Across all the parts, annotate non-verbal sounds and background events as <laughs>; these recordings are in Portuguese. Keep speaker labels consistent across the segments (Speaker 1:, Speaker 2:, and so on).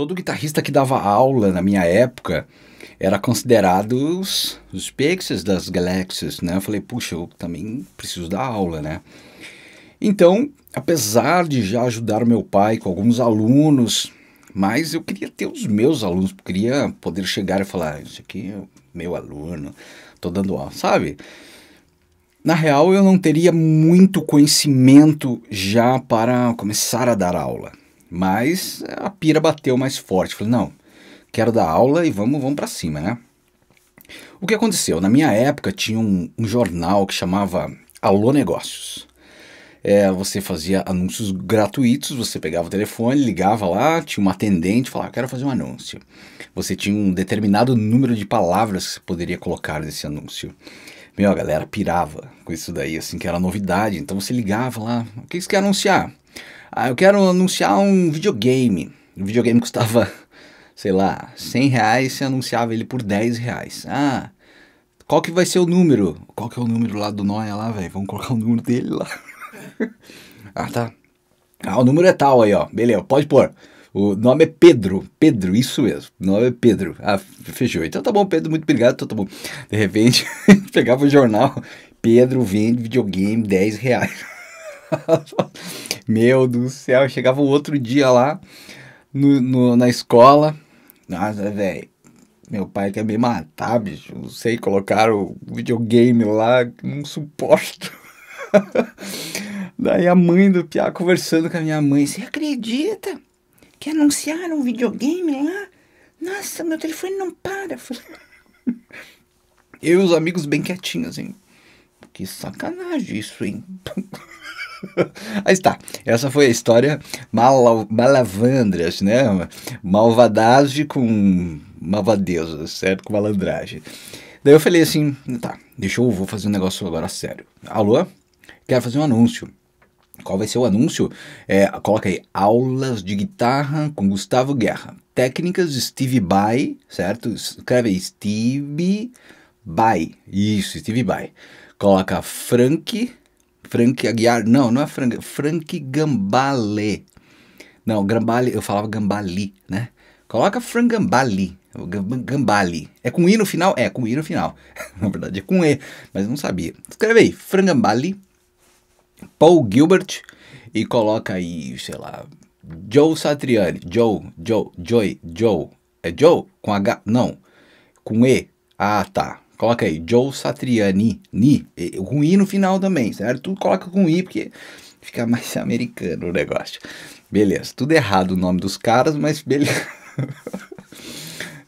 Speaker 1: Todo guitarrista que dava aula na minha época era considerado os, os peixes das galáxias, né? Eu falei, puxa, eu também preciso dar aula, né? Então, apesar de já ajudar meu pai com alguns alunos, mas eu queria ter os meus alunos, queria poder chegar e falar, ah, isso aqui é meu aluno, tô dando aula, sabe? Na real, eu não teria muito conhecimento já para começar a dar aula. Mas a pira bateu mais forte. Falei, não, quero dar aula e vamos, vamos para cima, né? O que aconteceu? Na minha época tinha um, um jornal que chamava Alô Negócios. É, você fazia anúncios gratuitos, você pegava o telefone, ligava lá, tinha uma atendente, falava, ah, quero fazer um anúncio. Você tinha um determinado número de palavras que você poderia colocar nesse anúncio. Meu, a galera pirava com isso daí, assim, que era novidade. Então você ligava lá, o que você quer anunciar? Ah, eu quero anunciar um videogame. O videogame <laughs> custava, sei lá, 100 reais, você anunciava ele por 10 reais. Ah, qual que vai ser o número? Qual que é o número lá do Noia lá, velho? Vamos colocar o número dele lá. <laughs> ah, tá. Ah, o número é tal aí, ó. Beleza, pode pôr. O nome é Pedro. Pedro, isso mesmo. O nome é Pedro. Ah, fechou. Então tá bom, Pedro, muito obrigado. Então tá bom. De repente, <laughs> pegava o jornal. Pedro vende videogame 10 reais. <laughs> Meu do céu, chegava o outro dia lá no, no, na escola. Nossa, velho. Meu pai quer me matar, bicho. Não sei, colocaram videogame lá, num suposto. <laughs> Daí a mãe do Piá conversando com a minha mãe. Você acredita que anunciaram um videogame lá? Nossa, meu telefone não para. Eu <laughs> e os amigos bem quietinhos, hein? Que sacanagem isso, hein? <laughs> Aí está. Essa foi a história mal, malavandras, né? Malvadagem com malvadeza, certo? Com malandragem. Daí eu falei assim, tá, deixa eu vou fazer um negócio agora sério. Alô? Quero fazer um anúncio. Qual vai ser o anúncio? É, coloca aí, aulas de guitarra com Gustavo Guerra. Técnicas de Steve By, certo? Escreve aí, Steve By. Isso, Steve By. Coloca Frank Frank Aguiar, não, não é Frank, Frank Gambale. Não, Gambale, eu falava Gambali, né? Coloca Frank Gambali, Gambali. É com I no final? É, com I no final. <laughs> Na verdade é com E, mas não sabia. Escreve aí, Frank Gambali, Paul Gilbert e coloca aí, sei lá, Joe Satriani. Joe, Joe, Joy, Joe. É Joe? Com H? Não. Com E. Ah, tá. Coloca aí, Joe Satriani, Ni, com I no final também, certo? Tudo coloca com I, porque fica mais <laughs> americano o negócio. Beleza, tudo errado o nome dos caras, mas beleza. <laughs>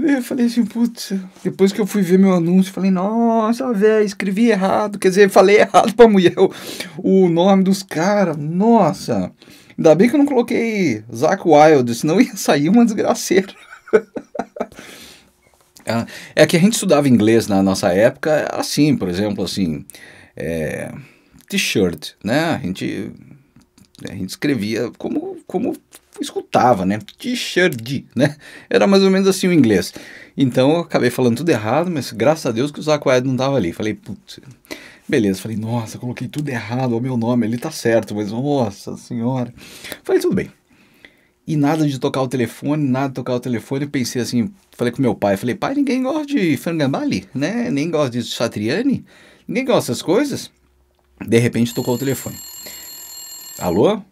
Speaker 1: Eu falei assim, putz, depois que eu fui ver meu anúncio, falei, nossa, velho, escrevi errado, quer dizer, falei <laughs> errado pra mulher o, o nome dos caras, nossa. Ainda bem que eu não coloquei Zach Wild, senão ia sair uma desgraceira. É, é que a gente estudava inglês na nossa época assim, por exemplo, assim, é, t-shirt, né? A gente, a gente escrevia como, como escutava, né? T-shirt, né? Era mais ou menos assim o inglês. Então eu acabei falando tudo errado, mas graças a Deus que o Zacoed não tava ali. Falei, putz, beleza. Falei, nossa, coloquei tudo errado, o meu nome, ele tá certo, mas nossa senhora. Falei, tudo bem, e nada de tocar o telefone, nada de tocar o telefone. Eu pensei assim, falei com meu pai, falei, pai, ninguém gosta de frangambali, né? Nem gosta de satriani, ninguém gosta dessas coisas. De repente tocou o telefone. Alô?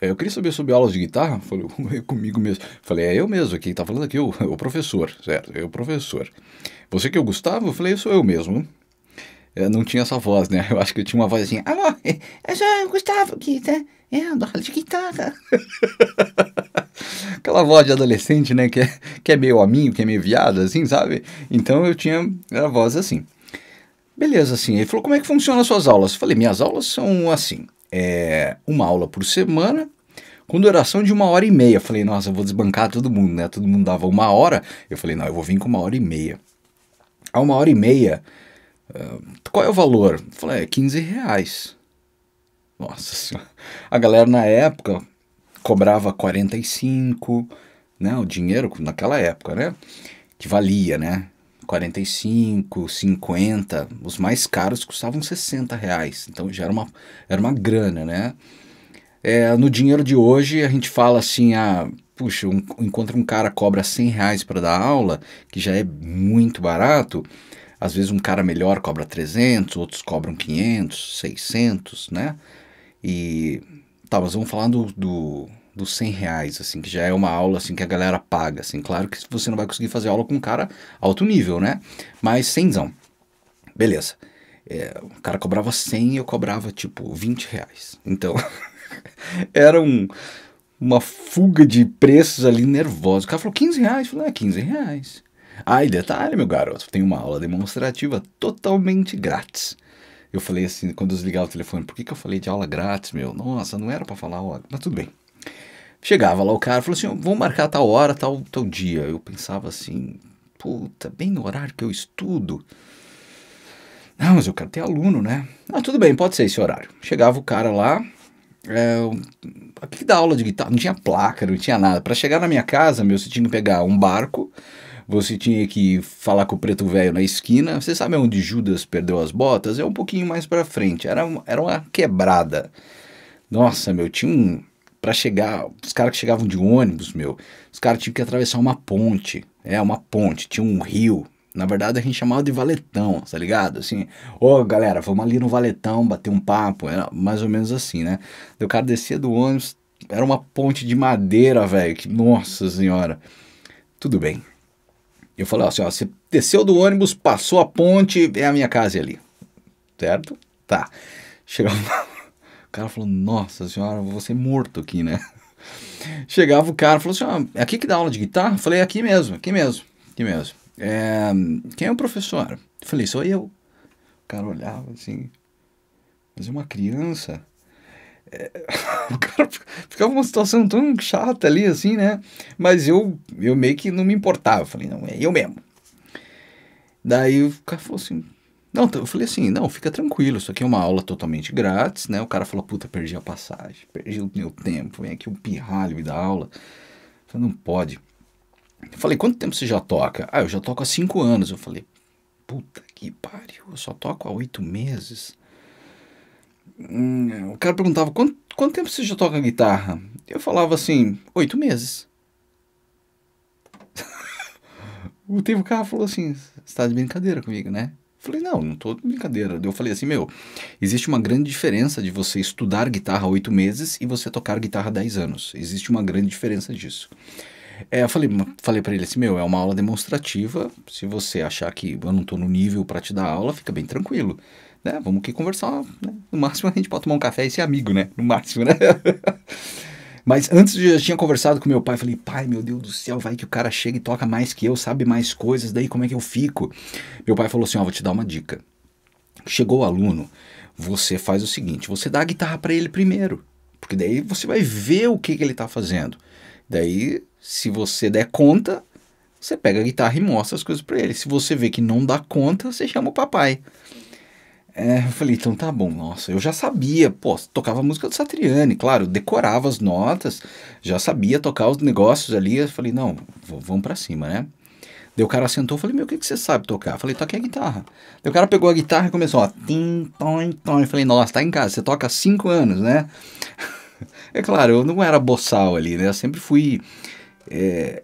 Speaker 1: Eu queria saber sobre aulas de guitarra. <laughs> Falei, é <laughs> comigo mesmo. Falei, é eu mesmo quem tá falando aqui o, <laughs> o professor, certo? Eu, professor. Você que é o Gustavo? Falei, sou eu mesmo. Eu não tinha essa voz, né? Eu acho que eu tinha uma voz assim, alô, é só o Gustavo aqui, tá? é, dólar de guitarra. <laughs> Aquela voz de adolescente, né, que é, que é meio aminho, que é meio viado, assim, sabe? Então eu tinha a voz assim. Beleza, assim. Ele falou, como é que funcionam as suas aulas? Eu falei, minhas aulas são assim, é, uma aula por semana, com duração de uma hora e meia. Eu falei, nossa, eu vou desbancar todo mundo, né? Todo mundo dava uma hora. Eu falei, não, eu vou vir com uma hora e meia. A uma hora e meia, uh, qual é o valor? Eu falei, é 15 reais. Nossa senhora. A galera na época cobrava 45, né? O dinheiro naquela época, né? Que valia, né? 45, 50, os mais caros custavam 60 reais. Então já era uma, era uma grana, né? É, no dinheiro de hoje a gente fala assim, ah, puxa, um, encontra um cara cobra 100 reais para dar aula, que já é muito barato. Às vezes um cara melhor cobra 300, outros cobram 500, 600, né? E tá, mas vamos falar do, do, dos 100 reais, assim, que já é uma aula assim que a galera paga, assim. Claro que você não vai conseguir fazer aula com um cara alto nível, né? Mas 100zão. Beleza. É, o cara cobrava 100 e eu cobrava tipo 20 reais. Então, <laughs> era um, uma fuga de preços ali nervosa. O cara falou 15 reais. Eu falei, ah, 15 reais. Ai, detalhe, meu garoto, tem uma aula demonstrativa totalmente grátis eu falei assim, quando desligava o telefone, por que, que eu falei de aula grátis, meu? Nossa, não era para falar mas tudo bem. Chegava lá o cara, falou assim, vamos marcar tal hora, tal, tal dia. Eu pensava assim, puta, bem no horário que eu estudo. Não, mas eu quero ter aluno, né? Ah, tudo bem, pode ser esse horário. Chegava o cara lá, é, aqui dá aula de guitarra, não tinha placa, não tinha nada. Para chegar na minha casa, meu, você tinha que pegar um barco, você tinha que falar com o preto velho na esquina. Você sabe onde Judas perdeu as botas? É um pouquinho mais para frente. Era, era uma quebrada. Nossa, meu, tinha um. Pra chegar, os caras que chegavam de ônibus, meu, os caras tinham que atravessar uma ponte. É, uma ponte, tinha um rio. Na verdade, a gente chamava de valetão, tá ligado? Assim, ô oh, galera, vamos ali no valetão bater um papo. Era mais ou menos assim, né? O cara descia do ônibus, era uma ponte de madeira, velho. Que, nossa senhora. Tudo bem. Eu falei assim, ó, você desceu do ônibus, passou a ponte, é a minha casa ali. Certo? Tá. Chegava. <laughs> O cara falou, nossa senhora, vou ser morto aqui, né? <laughs> Chegava o cara falou assim, ó, é aqui que dá aula de guitarra? Eu falei, é aqui mesmo, aqui mesmo, aqui mesmo. É, quem é o professor? Eu falei, sou eu. O cara olhava assim, mas é uma criança <laughs> o cara ficava uma situação tão chata ali, assim, né? Mas eu, eu meio que não me importava. Falei, não, é eu mesmo. Daí o cara falou assim. Não, eu falei assim, não, fica tranquilo, isso aqui é uma aula totalmente grátis, né? O cara falou, puta, perdi a passagem, perdi o meu tempo, vem aqui um pirralho me aula. Eu falei, não pode. Eu falei, quanto tempo você já toca? Ah, eu já toco há cinco anos. Eu falei, puta que pariu, eu só toco há oito meses. Hum, o cara perguntava: quanto, quanto tempo você já toca guitarra? Eu falava assim: oito meses. <laughs> o tempo cara falou assim: você tá de brincadeira comigo, né? Eu falei, não, não tô de brincadeira. Eu falei assim, meu, existe uma grande diferença de você estudar guitarra oito meses e você tocar guitarra dez anos. Existe uma grande diferença disso. É, eu falei, falei para ele assim, meu, é uma aula demonstrativa. Se você achar que eu não tô no nível para te dar aula, fica bem tranquilo né? Vamos aqui conversar, né? No máximo a gente pode tomar um café e ser amigo, né? No máximo, né? <laughs> Mas antes eu já tinha conversado com meu pai, falei, pai, meu Deus do céu, vai que o cara chega e toca mais que eu, sabe mais coisas, daí como é que eu fico? Meu pai falou assim, ó, vou te dar uma dica. Chegou o aluno, você faz o seguinte, você dá a guitarra para ele primeiro, porque daí você vai ver o que, que ele está fazendo. Daí, se você der conta, você pega a guitarra e mostra as coisas para ele. Se você vê que não dá conta, você chama o papai. É, eu falei, então tá bom, nossa, eu já sabia, pô, tocava música do Satriani, claro, decorava as notas, já sabia tocar os negócios ali, eu falei, não, vamos pra cima, né? Daí o cara sentou, eu falei, meu, o que, que você sabe tocar? Eu falei, toquei a guitarra. Daí o cara pegou a guitarra e começou, ó, tim, tom, tom, eu falei, nossa, tá em casa, você toca há cinco anos, né? <laughs> é claro, eu não era boçal ali, né, eu sempre fui... É,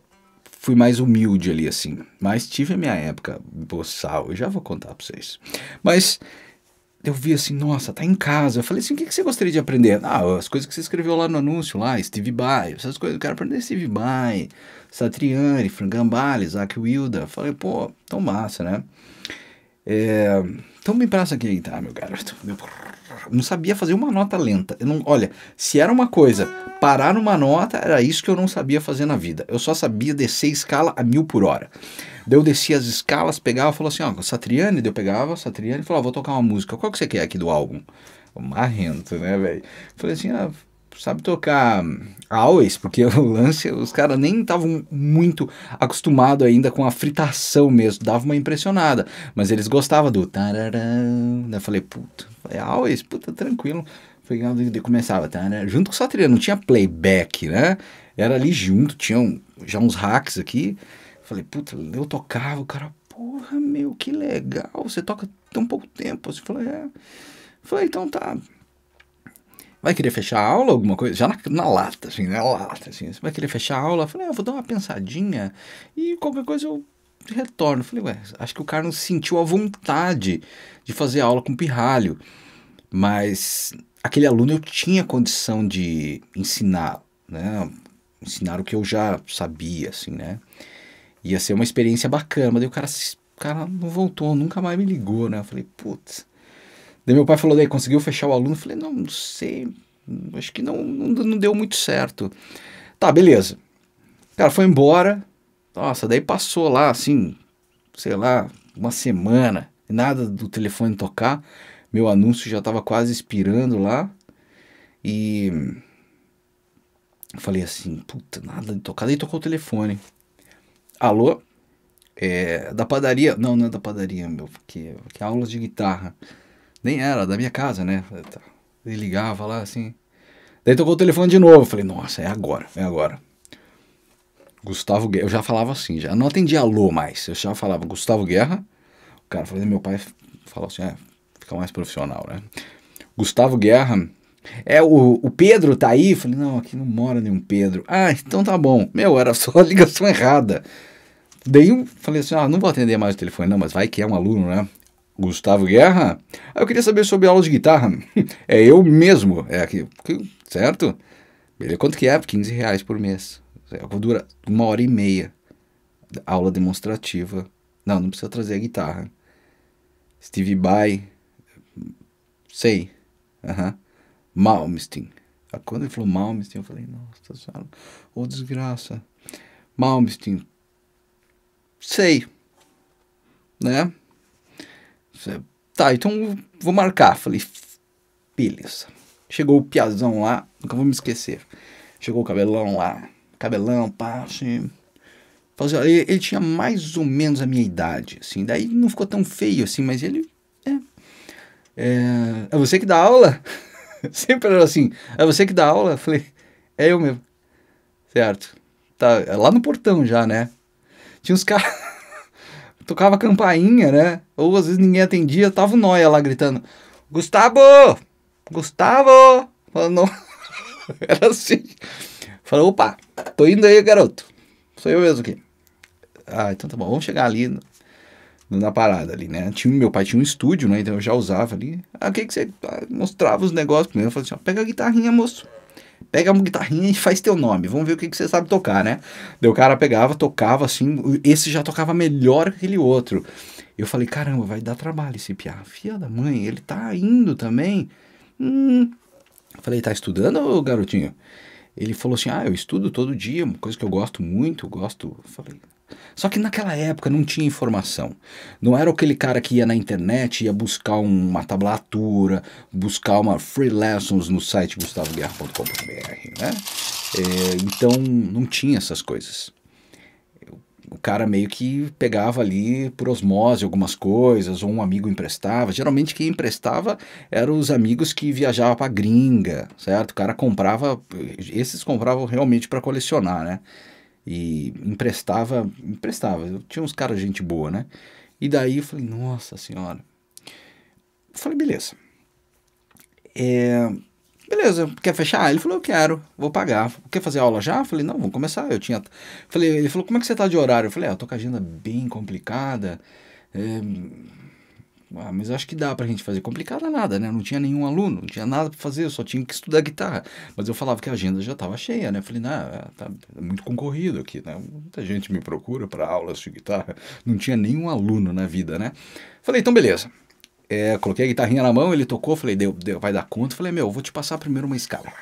Speaker 1: fui mais humilde ali assim, mas tive a minha época boçal, eu já vou contar para vocês. Mas eu vi assim, nossa, tá em casa. Eu falei assim, o que, que você gostaria de aprender? Ah, as coisas que você escreveu lá no anúncio, lá, Steve Vai, essas coisas. Eu quero aprender Steve Vai, Satriani, Frank Gambale, Zach Wilda. Eu falei, pô, tão massa, né? É... Então me passa aqui, tá, meu garoto. não sabia fazer uma nota lenta. Eu não, olha, se era uma coisa, parar numa nota, era isso que eu não sabia fazer na vida. Eu só sabia descer escala a mil por hora. Daí eu descia as escalas, pegava falou falava assim, ó, Satriani, daí eu pegava Satriani e falava, vou tocar uma música, qual que você quer aqui do álbum? Marrento, né, velho? Falei assim, ah, sabe tocar Always, porque <laughs> o lance, os caras nem estavam muito acostumados ainda com a fritação mesmo, dava uma impressionada, mas eles gostavam do tararã, eu falei, puta, é Always, puta, tranquilo, falei, e começava, tararã, junto com o Satriano, não tinha playback, né, era ali junto, tinham já uns hacks aqui, falei, puta, eu tocava, o cara, porra, meu, que legal, você toca tão pouco tempo, você falou, é, falei, então tá, vai querer fechar a aula, alguma coisa? Já na, na lata, assim, na lata, assim. Você vai querer fechar a aula? Eu falei, ah, eu vou dar uma pensadinha e qualquer coisa eu retorno. Eu falei, ué, acho que o cara não sentiu a vontade de fazer aula com pirralho. Mas aquele aluno eu tinha condição de ensinar, né? Ensinar o que eu já sabia, assim, né? Ia ser uma experiência bacana. Daí o cara, o cara não voltou, nunca mais me ligou, né? Eu falei, putz Daí meu pai falou, daí conseguiu fechar o aluno? Eu falei, não, não sei, acho que não, não, não deu muito certo. Tá, beleza. Cara, foi embora. Nossa, daí passou lá, assim, sei lá, uma semana, nada do telefone tocar. Meu anúncio já estava quase expirando lá. E falei assim, puta, nada de tocar. Daí tocou o telefone. Alô? É, da padaria. Não, não é da padaria, meu, porque, porque é aulas de guitarra. Nem era, da minha casa, né? Ele ligava lá assim. Daí tocou o telefone de novo. Falei, nossa, é agora, é agora. Gustavo Guerra, eu já falava assim, já não atendia alô mais. Eu já falava Gustavo Guerra. O cara falou, meu pai falou assim, é, fica mais profissional, né? Gustavo Guerra. É, o, o Pedro tá aí? falei, não, aqui não mora nenhum Pedro. Ah, então tá bom. Meu, era só a ligação errada. Daí eu falei assim, ah, não vou atender mais o telefone, não, mas vai que é um aluno, né? Gustavo Guerra? Ah, eu queria saber sobre aulas de guitarra. <laughs> É eu mesmo, é aqui, certo? Beleza, quanto que é? 15 reais por mês. É, Dura uma hora e meia. Aula demonstrativa. Não, não precisa trazer a guitarra. Steve Vai. Sei. Aham. Uhum. Malmsteen. Ah, quando ele falou Malmsteen, eu falei, nossa senhora, ô oh, desgraça. Malmsteen. Sei. Né? Tá, então vou marcar. Falei, beleza. Chegou o Piazão lá, nunca vou me esquecer. Chegou o cabelão lá, cabelão, pá, assim. assim ele, ele tinha mais ou menos a minha idade, assim. Daí não ficou tão feio assim, mas ele. É, é, é você que dá aula? <laughs> Sempre era assim, é você que dá aula? falei, é eu mesmo. Certo. Tá, é lá no portão já, né? Tinha uns caras tocava campainha, né? Ou às vezes ninguém atendia, tava o Noia lá gritando: Gustavo! Gustavo! Falando, <laughs> era assim. Falou: opa, tô indo aí, garoto. Sou eu mesmo aqui. Ah, então tá bom, vamos chegar ali no, na parada ali, né? Tinha, meu pai tinha um estúdio, né? Então eu já usava ali. Ah, o que que você ah, mostrava os negócios primeiro? Eu falei assim: ó, pega a guitarrinha, moço pega uma guitarrinha e faz teu nome, vamos ver o que, que você sabe tocar, né? Daí o cara pegava, tocava assim, esse já tocava melhor que aquele outro. Eu falei, caramba, vai dar trabalho esse piá. Filha da mãe, ele tá indo também. Hum. falei, tá estudando, garotinho? Ele falou assim, ah, eu estudo todo dia, uma coisa que eu gosto muito, gosto. falei, só que naquela época não tinha informação. Não era aquele cara que ia na internet, ia buscar uma tablatura, buscar uma free lessons no site gustavoguerra.com.br, né? É, então não tinha essas coisas. O cara meio que pegava ali por osmose algumas coisas, ou um amigo emprestava. Geralmente quem emprestava eram os amigos que viajavam para gringa, certo? O cara comprava, esses compravam realmente para colecionar, né? e emprestava, emprestava. Eu tinha uns caras gente boa, né? E daí eu falei, nossa senhora. Eu falei, beleza. É, beleza, quer fechar? Ele falou, eu quero, vou pagar. Quer fazer aula já? Eu falei, não, vamos começar. Eu tinha. Falei, ele falou, como é que você tá de horário? Eu falei, ah, eu tô com a agenda bem complicada. É, ah, mas acho que dá pra gente fazer. Complicado é nada, né? Não tinha nenhum aluno, não tinha nada pra fazer, eu só tinha que estudar guitarra. Mas eu falava que a agenda já tava cheia, né? falei, não, nah, é, tá muito concorrido aqui, né? Muita gente me procura para aulas de guitarra. Não tinha nenhum aluno na vida, né? Falei, então beleza. É, coloquei a guitarrinha na mão, ele tocou, falei, deu, deu, vai dar conta. Falei, meu, vou te passar primeiro uma escala.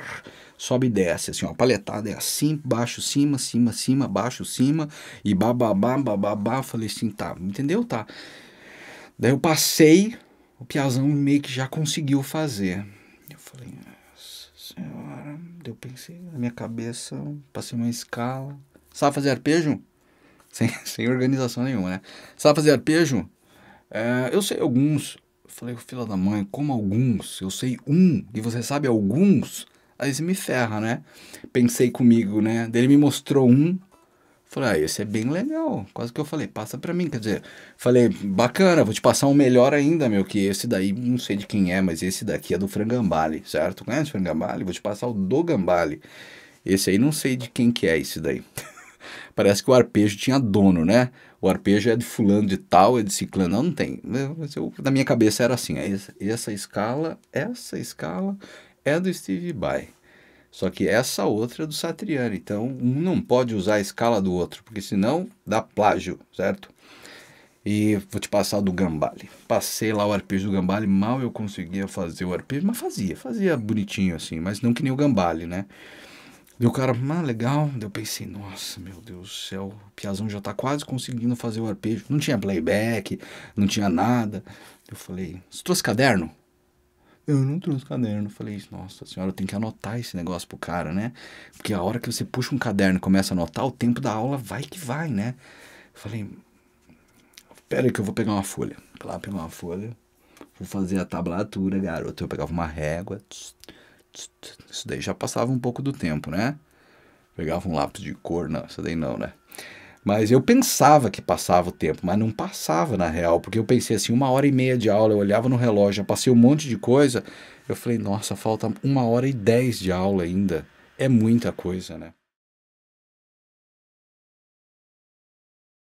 Speaker 1: Sobe e desce, assim, ó, paletada é assim, baixo, cima, cima, cima, baixo, cima, e babá, babá. Falei assim, tá, entendeu? Tá. Daí eu passei, o Piazão meio que já conseguiu fazer. Eu falei, nossa senhora. Eu pensei na minha cabeça, passei uma escala. Sabe fazer arpejo? <laughs> Sem, sem organização nenhuma, né? Sabe fazer arpejo? É, eu sei alguns. Eu falei, filha da mãe, como alguns? Eu sei um e você sabe alguns? Aí você me ferra, né? Pensei comigo, né? Daí ele me mostrou um, Falei, ah, esse é bem legal. Quase que eu falei, passa pra mim. Quer dizer, falei, bacana, vou te passar um melhor ainda, meu, que esse daí não sei de quem é, mas esse daqui é do Frangambale, certo? Conhece o Frangambale? Vou te passar o do Gambale. Esse aí não sei de quem que é esse daí. <laughs> Parece que o arpejo tinha dono, né? O arpejo é de fulano de tal, é de ciclano. Não, não tem. Eu, na minha cabeça era assim, essa, essa escala, essa escala é do Steve Vai. Só que essa outra é do Satriani, então um não pode usar a escala do outro, porque senão dá plágio, certo? E vou te passar do Gambale. Passei lá o arpejo do Gambale, mal eu conseguia fazer o arpejo, mas fazia, fazia bonitinho assim, mas não que nem o Gambale, né? Deu o cara, ah, legal. eu pensei, nossa, meu Deus do céu, o Piazão já tá quase conseguindo fazer o arpejo. Não tinha playback, não tinha nada. Eu falei, você trouxe caderno? Eu não trouxe caderno. Falei, nossa senhora, eu tenho que anotar esse negócio pro cara, né? Porque a hora que você puxa um caderno e começa a anotar, o tempo da aula vai que vai, né? Falei, pera aí que eu vou pegar uma folha. Fui lá pegar uma folha, vou fazer a tablatura, garoto. Eu pegava uma régua, tss, tss, tss, isso daí já passava um pouco do tempo, né? Pegava um lápis de cor, não, isso daí não, né? Mas eu pensava que passava o tempo, mas não passava na real, porque eu pensei assim, uma hora e meia de aula, eu olhava no relógio, já passei um monte de coisa. Eu falei, nossa, falta uma hora e dez de aula ainda. É muita coisa, né?